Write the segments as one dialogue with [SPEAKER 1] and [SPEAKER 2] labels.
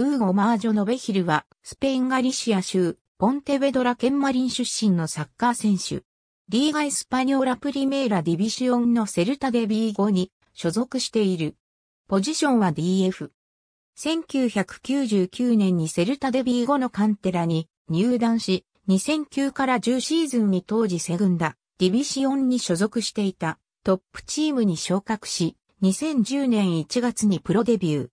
[SPEAKER 1] ウーゴ・マージョ・ノベヒルは、スペインガリシア州、ポンテベドラ県マリン出身のサッカー選手。リーガ・エスパニョーラ・プリメーラ・ディビシオンのセルタ・デ・ビーゴに所属している。ポジションは DF。1999年にセルタ・デ・ビーゴのカンテラに入団し、2009から10シーズンに当時セグンダ、ディビシオンに所属していたトップチームに昇格し、2010年1月にプロデビュー。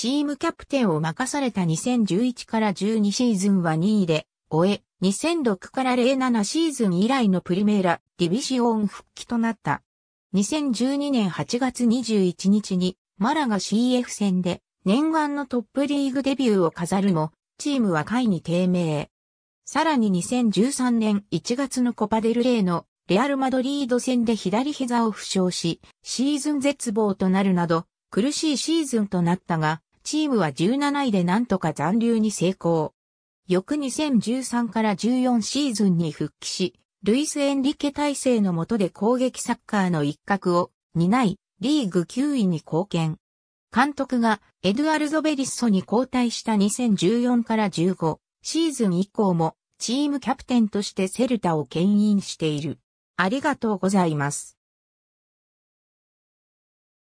[SPEAKER 1] チームキャプテンを任された2011から12シーズンは2位で、終え、2006から07シーズン以来のプリメーラ、ディビシオン復帰となった。2012年8月21日に、マラが CF 戦で、念願のトップリーグデビューを飾るも、チームは下位に低迷。さらに2013年1月のコパデルレイのレアル・マドリード戦で左膝を負傷し、シーズン絶望となるなど、苦しいシーズンとなったが、チームは17位でなんとか残留に成功。翌2013から14シーズンに復帰し、ルイス・エンリケ体制の下で攻撃サッカーの一角を担い、リーグ9位に貢献。監督がエドアルゾ・ベリッソに交代した2014から15シーズン以降もチームキャプテンとしてセルタを牽引している。ありがとうございます。